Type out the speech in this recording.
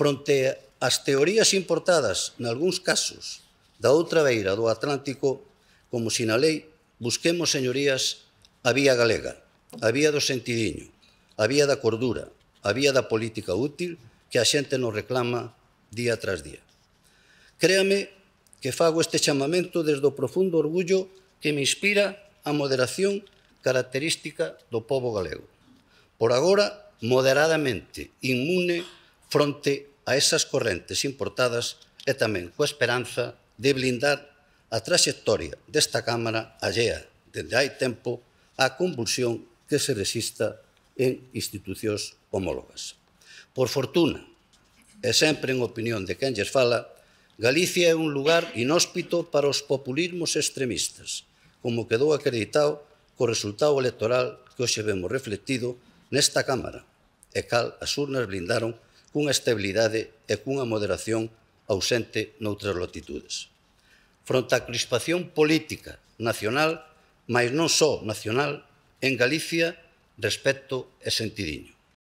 Fronte ás teorías importadas, nalgúns casos, da outra beira do Atlántico, como lei, busquemos, señorías, a vía galega, a vía do sentidiño, a vía da cordura, a vía da política útil que a xente nos reclama día tras día. Créame que fago este chamamento desde o profundo orgullo que me inspira a moderación característica do povo galego. Por agora, moderadamente, inmune fronte a esas correntes importadas e tamén coa esperanza de blindar a traxectoria desta Cámara allea dende hai tempo a convulsión que se resista en institucións homólogas. Por fortuna, e sempre en opinión de quen lles fala, Galicia é un lugar inhóspito para os populismos extremistas, como quedou acreditado co resultado electoral que hoxe vemos reflectido nesta Cámara, e cal as urnas blindaron cunha estabilidade e cunha moderación ausente noutras latitudes. Fronte á crispación política nacional, mas non só nacional, en Galicia, respecto e sentidiño.